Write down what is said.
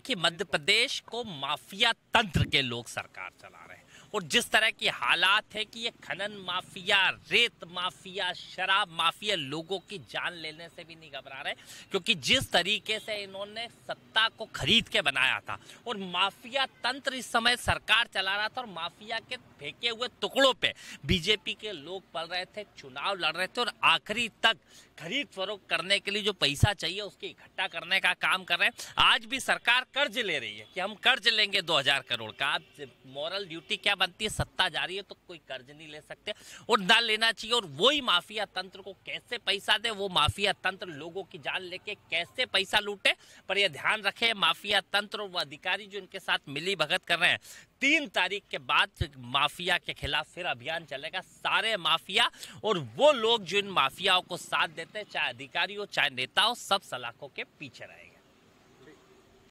देखिए मध्य प्रदेश को माफिया तंत्र के लोग सरकार चला रहे हैं और जिस तरह की हालात है कि ये खनन माफिया रेत माफिया शराब माफिया लोगों की जान लेने से भी नहीं घबरा रहे क्योंकि जिस तरीके से इन्होंने सत्ता को खरीद के बनाया था और माफिया तंत्र इस समय सरकार चला रहा था और माफिया के फेंके हुए टुकड़ों पे बीजेपी के लोग पल रहे थे चुनाव लड़ रहे थे और आखिरी तक खरीद फरोख करने के लिए जो पैसा चाहिए उसके इकट्ठा करने का काम कर रहे हैं आज भी सरकार कर्ज ले रही है कि हम कर्ज लेंगे दो करोड़ का आप मॉरल ड्यूटी क्या बनती है सत्ता जा रही है तो कोई कर्ज नहीं ले सकते और ना लेना चाहिए और वही माफिया तंत्र को कैसे पैसा दे वो माफिया तंत्र लोगों की जान लेके कैसे पैसा लूटे पर यह ध्यान रखे माफिया तंत्र और वो अधिकारी जो इनके साथ मिली भगत कर रहे हैं तीन तारीख के बाद माफिया के खिलाफ फिर अभियान चलेगा सारे माफिया और वो लोग जो इन माफियाओं को साथ देते हैं चाहे अधिकारी हो चाहे नेता हो सब सलाखों के पीछे रहेगा